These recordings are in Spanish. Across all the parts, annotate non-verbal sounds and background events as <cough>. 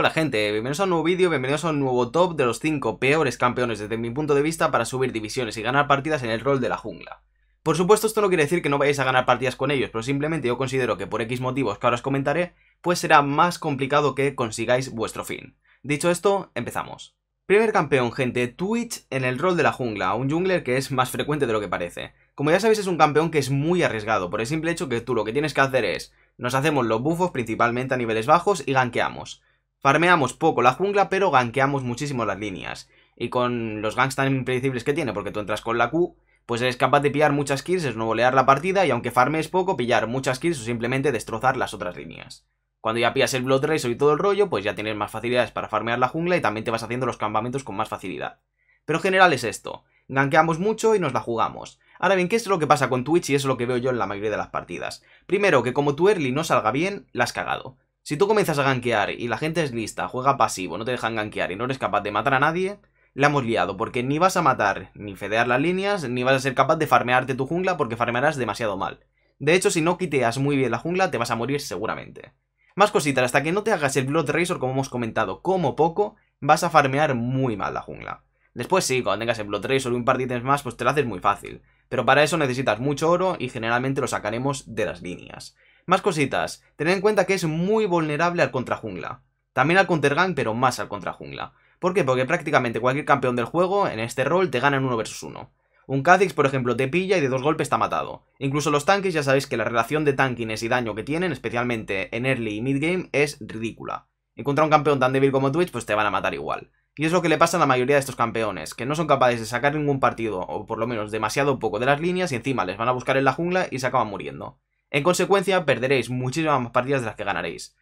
Hola gente, bienvenidos a un nuevo vídeo, bienvenidos a un nuevo top de los 5 peores campeones desde mi punto de vista para subir divisiones y ganar partidas en el rol de la jungla. Por supuesto esto no quiere decir que no vayáis a ganar partidas con ellos, pero simplemente yo considero que por X motivos que ahora os comentaré, pues será más complicado que consigáis vuestro fin. Dicho esto, empezamos. Primer campeón, gente, Twitch en el rol de la jungla, un jungler que es más frecuente de lo que parece. Como ya sabéis es un campeón que es muy arriesgado, por el simple hecho que tú lo que tienes que hacer es, nos hacemos los bufos principalmente a niveles bajos y ganqueamos. Farmeamos poco la jungla, pero ganqueamos muchísimo las líneas. Y con los ganks tan impredecibles que tiene, porque tú entras con la Q, pues eres capaz de pillar muchas kills, es nuevolear la partida, y aunque farmes poco, pillar muchas kills o simplemente destrozar las otras líneas. Cuando ya pillas el Blood Racer y todo el rollo, pues ya tienes más facilidades para farmear la jungla y también te vas haciendo los campamentos con más facilidad. Pero general es esto, ganqueamos mucho y nos la jugamos. Ahora bien, ¿qué es lo que pasa con Twitch? Y eso es lo que veo yo en la mayoría de las partidas. Primero, que como tu early no salga bien, la has cagado. Si tú comienzas a gankear y la gente es lista, juega pasivo, no te dejan gankear y no eres capaz de matar a nadie, la hemos liado, porque ni vas a matar ni fedear las líneas, ni vas a ser capaz de farmearte tu jungla porque farmearás demasiado mal. De hecho, si no quiteas muy bien la jungla, te vas a morir seguramente. Más cositas, hasta que no te hagas el Blood Razor, como hemos comentado, como poco, vas a farmear muy mal la jungla. Después sí, cuando tengas el Blood Razor y un par de ítems más, pues te lo haces muy fácil. Pero para eso necesitas mucho oro y generalmente lo sacaremos de las líneas. Más cositas. Tened en cuenta que es muy vulnerable al contrajungla. También al gang pero más al contrajungla. ¿Por qué? Porque prácticamente cualquier campeón del juego en este rol te gana en 1 vs 1. Un Kha'Zix, por ejemplo, te pilla y de dos golpes está matado. Incluso los tanques ya sabéis que la relación de tanquines y daño que tienen, especialmente en early y mid game, es ridícula. Encontrar un campeón tan débil como Twitch, pues te van a matar igual. Y es lo que le pasa a la mayoría de estos campeones, que no son capaces de sacar ningún partido, o por lo menos demasiado poco de las líneas, y encima les van a buscar en la jungla y se acaban muriendo. En consecuencia, perderéis muchísimas más partidas de las que ganaréis.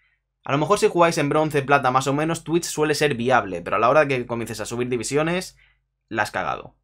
A lo mejor si jugáis en bronce, plata más o menos, Twitch suele ser viable, pero a la hora de que comiences a subir divisiones, la has cagado.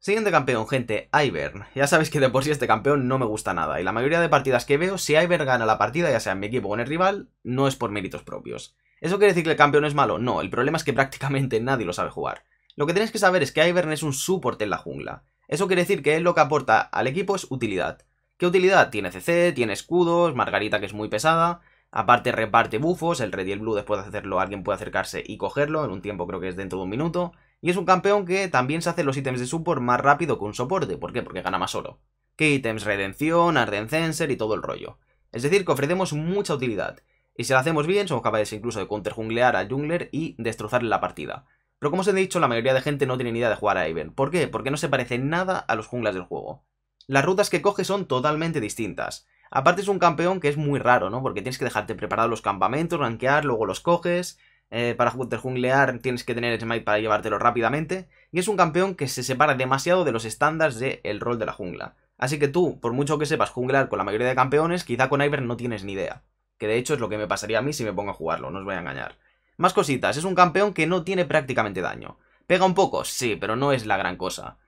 Siguiente campeón, gente, Ivern. Ya sabéis que de por sí este campeón no me gusta nada, y la mayoría de partidas que veo, si Ivern gana la partida, ya sea en mi equipo o en el rival, no es por méritos propios. ¿Eso quiere decir que el campeón es malo? No, el problema es que prácticamente nadie lo sabe jugar. Lo que tenéis que saber es que Ivern es un support en la jungla. Eso quiere decir que él lo que aporta al equipo es utilidad. ¿Qué utilidad? Tiene CC, tiene escudos, Margarita que es muy pesada. Aparte reparte bufos, el red y el blue después de hacerlo alguien puede acercarse y cogerlo, en un tiempo creo que es dentro de un minuto. Y es un campeón que también se hace los ítems de support más rápido que un soporte, ¿por qué? Porque gana más oro. ¿Qué ítems redención, Arden y todo el rollo. Es decir, que ofrecemos mucha utilidad. Y si lo hacemos bien, somos capaces incluso de counterjunglear al jungler y destrozarle la partida. Pero como os he dicho, la mayoría de gente no tiene ni idea de jugar a Ivan. ¿Por qué? Porque no se parece nada a los junglas del juego las rutas que coge son totalmente distintas. Aparte es un campeón que es muy raro, ¿no? Porque tienes que dejarte preparados los campamentos, rankear, luego los coges. Eh, para junglear tienes que tener smite para llevártelo rápidamente. Y es un campeón que se separa demasiado de los estándares del rol de la jungla. Así que tú, por mucho que sepas junglear con la mayoría de campeones, quizá con Ivern no tienes ni idea. Que de hecho es lo que me pasaría a mí si me pongo a jugarlo, no os voy a engañar. Más cositas, es un campeón que no tiene prácticamente daño. Pega un poco, sí, pero no es la gran cosa.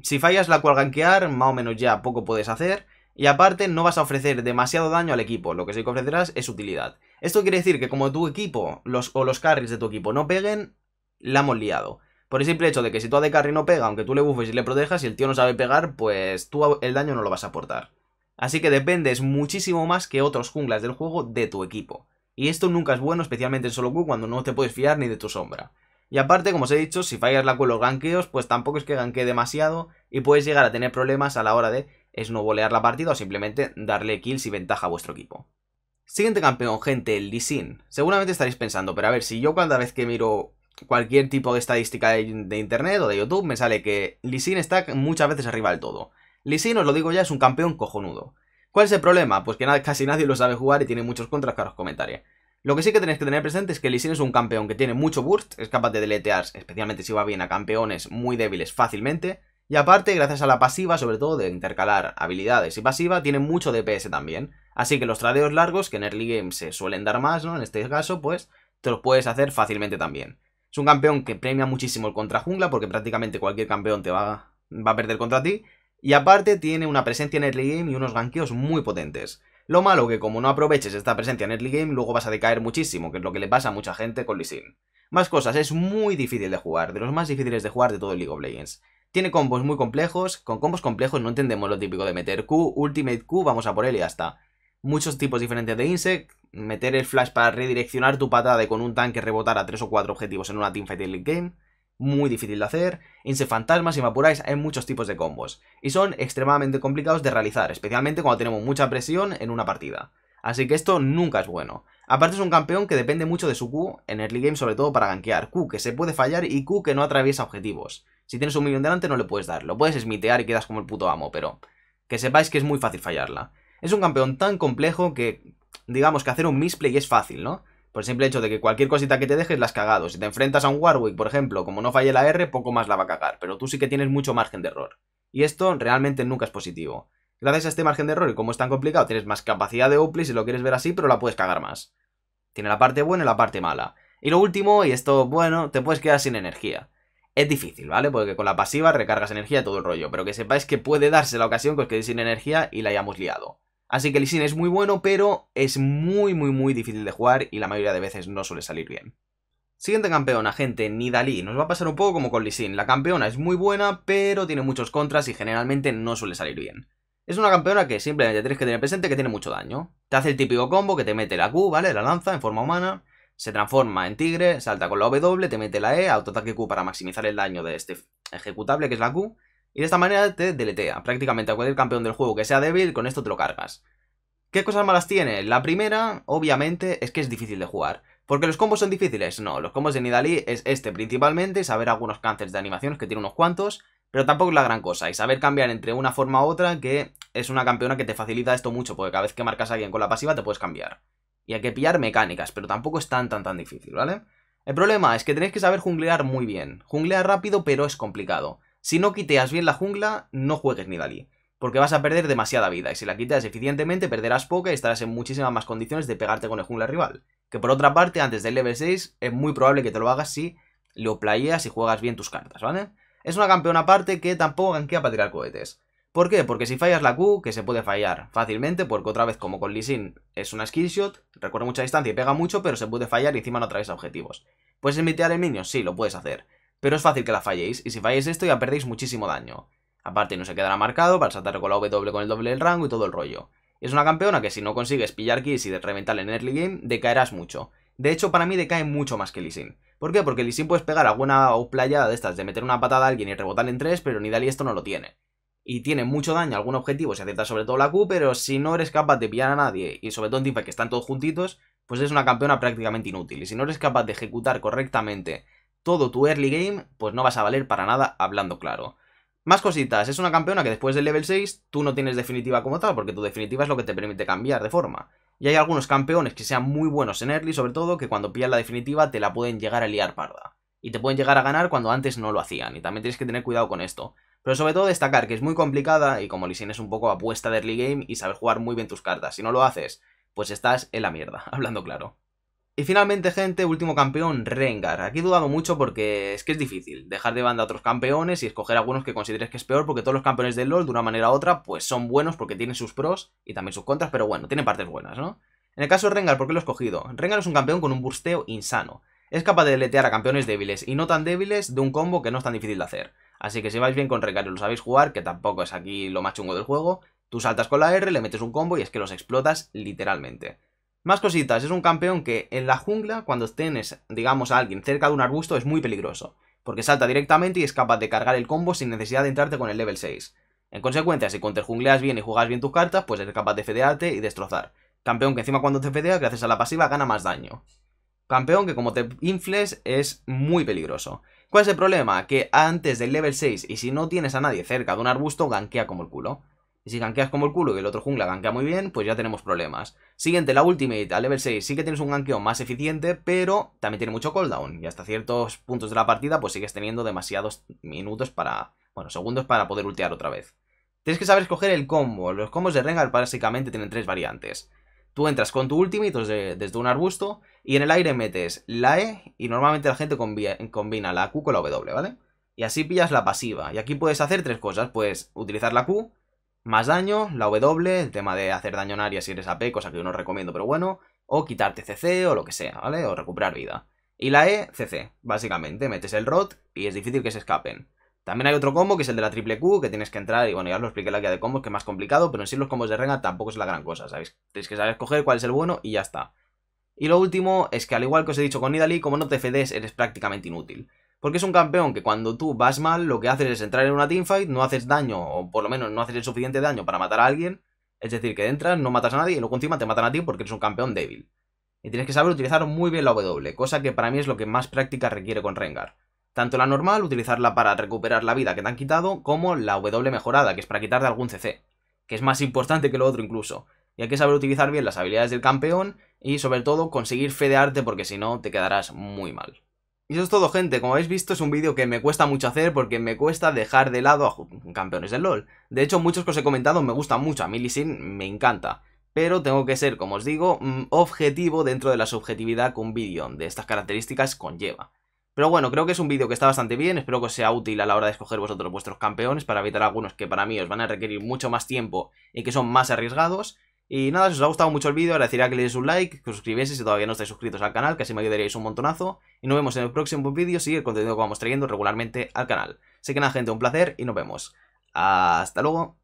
Si fallas la cual gankear, más o menos ya poco puedes hacer. Y aparte, no vas a ofrecer demasiado daño al equipo, lo que sí que ofrecerás es utilidad. Esto quiere decir que como tu equipo o los carries de tu equipo no peguen, la hemos liado. Por el simple hecho de que si tu AD carry no pega, aunque tú le bufes y le protejas, y el tío no sabe pegar, pues tú el daño no lo vas a aportar. Así que dependes muchísimo más que otros junglas del juego de tu equipo. Y esto nunca es bueno, especialmente en solo Q, cuando no te puedes fiar ni de tu sombra. Y aparte, como os he dicho, si fallas la con los ganqueos, pues tampoco es que ganque demasiado y puedes llegar a tener problemas a la hora de snowbolear la partida o simplemente darle kills y ventaja a vuestro equipo. Siguiente campeón, gente, Lee Sin. Seguramente estaréis pensando, pero a ver, si yo cada vez que miro cualquier tipo de estadística de, internet o de YouTube, me sale que Lee Sin está muchas veces arriba del todo. Lee os lo digo ya, es un campeón cojonudo. ¿Cuál es el problema? Pues que casi nadie lo sabe jugar y tiene muchos contras que os lo que sí que tenéis que tener presente es que Lee es un campeón que tiene mucho burst, es capaz de deletear, especialmente si va bien a campeones muy débiles fácilmente, y aparte, gracias a la pasiva, sobre todo de intercalar habilidades y pasiva, tiene mucho DPS también. Así que los tradeos largos, que en early game se suelen dar más, ¿no? En este caso, pues, te los puedes hacer fácilmente también. Es un campeón que premia muchísimo el contra jungla, porque prácticamente cualquier campeón te va, va a perder contra ti. Y aparte, tiene una presencia en early game y unos ganqueos muy potentes. Lo malo que como no aproveches esta presencia en early game, luego vas a decaer muchísimo, que es lo que le pasa a mucha gente con Lee Más cosas, es muy difícil de jugar, de los más difíciles de jugar de todo el League of Legends. Tiene combos muy complejos, con combos complejos no entendemos lo típico de meter Q, Ultimate Q, vamos a por él y ya está. Muchos tipos diferentes de Insect, meter el flash para redireccionar tu patada y con un tanque rebotar a 3 o 4 objetivos en una teamfight League game, muy difícil de hacer, Inse fantasmas, si vapuráis hay muchos tipos de combos, y son extremadamente complicados de realizar, especialmente cuando tenemos mucha presión en una partida. Así que esto nunca es bueno. Aparte es un campeón que depende mucho de su Q, en early game sobre todo para gankear, Q que se puede fallar y Q que no atraviesa objetivos. Si tienes un millón delante no le puedes dar, lo puedes smitear y quedas como el puto amo, pero que sepáis que es muy fácil fallarla. Es un campeón tan complejo que digamos que hacer un misplay es fácil, ¿no? Por el simple hecho de que cualquier cosita que te dejes la has cagado. Si te enfrentas a un Warwick, por ejemplo, como no falle la R, poco más la va a cagar. Pero tú sí que tienes mucho margen de error. Y esto realmente nunca es positivo. Gracias a este margen de error y como es tan complicado, tienes más capacidad de outplay si lo quieres ver así, pero la puedes cagar más. Tiene la parte buena y la parte mala. Y lo último, y esto, bueno, te puedes quedar sin energía. Es difícil, ¿vale? Porque con la pasiva recargas energía todo el rollo, pero que sepáis que puede darse la ocasión que os quedéis sin energía y la hayamos liado. Así que Lisin es muy bueno, pero es muy muy muy difícil de jugar y la mayoría de veces no suele salir bien. Siguiente campeona, gente, Nidalee. Nos va a pasar un poco como con Lee Sin. La campeona es muy buena, pero tiene muchos contras y generalmente no suele salir bien. Es una campeona que simplemente tienes que tener presente que tiene mucho daño. Te hace el típico combo que te mete la Q, ¿vale? La lanza en forma humana, se transforma en tigre, salta con la W, te mete la E, autoataque Q para maximizar el daño de este ejecutable que es la Q, y de esta manera te deletea prácticamente a cualquier campeón del juego que sea débil, con esto te lo cargas. ¿Qué cosas malas tiene? La primera, obviamente, es que es difícil de jugar. ¿Porque los combos son difíciles? No, los combos de Nidalee es este principalmente, saber algunos cánceres de animaciones, que tiene unos cuantos, pero tampoco es la gran cosa, y saber cambiar entre una forma u otra, que es una campeona que te facilita esto mucho, porque cada vez que marcas a alguien con la pasiva te puedes cambiar. Y hay que pillar mecánicas, pero tampoco es tan tan tan difícil, ¿vale? El problema es que tenéis que saber junglear muy bien. Junglear rápido, pero es complicado. Si no quiteas bien la jungla, no juegues ni dali, porque vas a perder demasiada vida, y si la quitas eficientemente perderás poca y estarás en muchísimas más condiciones de pegarte con el jungla rival. Que por otra parte, antes del level 6, es muy probable que te lo hagas si lo playeas y juegas bien tus cartas, ¿vale? Es una campeona aparte que tampoco ganquea para tirar cohetes. ¿Por qué? Porque si fallas la Q, que se puede fallar fácilmente, porque otra vez como con Lee es una skillshot, shot, recorre mucha distancia y pega mucho, pero se puede fallar y encima no atraviesa objetivos. ¿Puedes emitear el minion? Sí, lo puedes hacer pero es fácil que la falléis, y si falláis esto ya perdéis muchísimo daño. Aparte no se quedará marcado para saltar con la W con el doble del rango y todo el rollo. Es una campeona que si no consigues pillar kills y de reventar en early game, decaerás mucho. De hecho, para mí decae mucho más que Lee ¿Por qué? Porque Lee puedes pegar alguna playada de estas de meter una patada a alguien y rebotar en tres, pero Nidalee esto no lo tiene. Y tiene mucho daño a algún objetivo si acierta sobre todo la Q, pero si no eres capaz de pillar a nadie, y sobre todo en teamfight que están todos juntitos, pues es una campeona prácticamente inútil. Y si no eres capaz de ejecutar correctamente todo tu early game, pues no vas a valer para nada hablando claro. Más cositas, es una campeona que después del level 6 tú no tienes definitiva como tal, porque tu definitiva es lo que te permite cambiar de forma. Y hay algunos campeones que sean muy buenos en early, sobre todo, que cuando pillan la definitiva te la pueden llegar a liar parda. Y te pueden llegar a ganar cuando antes no lo hacían, y también tienes que tener cuidado con esto. Pero sobre todo destacar que es muy complicada, y como Lee es un poco apuesta de early game y saber jugar muy bien tus cartas, si no lo haces, pues estás en la mierda, <laughs> hablando claro. Y finalmente, gente, último campeón, Rengar. Aquí he dudado mucho porque es que es difícil dejar de banda a otros campeones y escoger algunos que consideres que es peor, porque todos los campeones de LoL, de una manera u otra, pues son buenos porque tienen sus pros y también sus contras, pero bueno, tienen partes buenas, ¿no? En el caso de Rengar, ¿por qué lo he escogido? Rengar es un campeón con un bursteo insano. Es capaz de deletear a campeones débiles y no tan débiles de un combo que no es tan difícil de hacer. Así que si vais bien con Rengar y lo sabéis jugar, que tampoco es aquí lo más chungo del juego, tú saltas con la R, le metes un combo y es que los explotas literalmente. Más cositas, es un campeón que en la jungla, cuando tienes, digamos, a alguien cerca de un arbusto, es muy peligroso, porque salta directamente y es capaz de cargar el combo sin necesidad de entrarte con el level 6. En consecuencia, si jungleas bien y juegas bien tus cartas, pues eres capaz de fedearte y destrozar. Campeón que encima cuando te fedea, gracias a la pasiva, gana más daño. Campeón que como te infles, es muy peligroso. ¿Cuál es el problema? Que antes del level 6 y si no tienes a nadie cerca de un arbusto, ganquea como el culo. Y si gankeas como el culo y el otro jungla gankea muy bien, pues ya tenemos problemas. Siguiente, la ultimate, a level 6, sí que tienes un gankeo más eficiente, pero también tiene mucho cooldown. Y hasta ciertos puntos de la partida, pues sigues teniendo demasiados minutos para... Bueno, segundos para poder ultear otra vez. Tienes que saber escoger el combo. Los combos de Rengar básicamente tienen tres variantes. Tú entras con tu ultimate desde, un arbusto y en el aire metes la E y normalmente la gente combina, combina la Q con la W, ¿vale? Y así pillas la pasiva. Y aquí puedes hacer tres cosas. Puedes utilizar la Q, más daño, la W, el tema de hacer daño en área si eres AP, cosa que yo no recomiendo, pero bueno. O quitarte CC o lo que sea, ¿vale? O recuperar vida. Y la E, CC, básicamente. Metes el Rot y es difícil que se escapen. También hay otro combo que es el de la triple Q, que tienes que entrar, y bueno, ya os lo expliqué la guía de combos, que es más complicado, pero en sí los combos de Renga tampoco es la gran cosa, ¿sabéis? Tienes que saber escoger cuál es el bueno y ya está. Y lo último es que al igual que os he dicho con Nidalee, como no te fedes eres prácticamente inútil. Porque es un campeón que cuando tú vas mal, lo que haces es entrar en una teamfight, no haces daño, o por lo menos no haces el suficiente daño para matar a alguien. Es decir, que entras, no matas a nadie y luego encima te matan a ti porque eres un campeón débil. Y tienes que saber utilizar muy bien la W, cosa que para mí es lo que más práctica requiere con Rengar. Tanto la normal, utilizarla para recuperar la vida que te han quitado, como la W mejorada, que es para quitar algún CC, que es más importante que lo otro incluso. Y hay que saber utilizar bien las habilidades del campeón y sobre todo conseguir fedearte porque si no te quedarás muy mal. Y eso es todo gente, como habéis visto es un vídeo que me cuesta mucho hacer porque me cuesta dejar de lado a campeones del LoL. De hecho muchos que os he comentado me gustan mucho, a mí Sin me encanta. Pero tengo que ser, como os digo, mm, objetivo dentro de la subjetividad que un vídeo de estas características conlleva. Pero bueno, creo que es un vídeo que está bastante bien, espero que os sea útil a la hora de escoger vosotros vuestros campeones para evitar algunos que para mí os van a requerir mucho más tiempo y que son más arriesgados. Y nada, si os ha gustado mucho el vídeo, agradecería que le deis un like, que os suscribiese si todavía no estáis suscritos al canal, que así me ayudaríais un montonazo. Y nos vemos en el próximo vídeo, sigue el contenido que vamos trayendo regularmente al canal. Así que nada, gente, un placer y nos vemos. Hasta luego.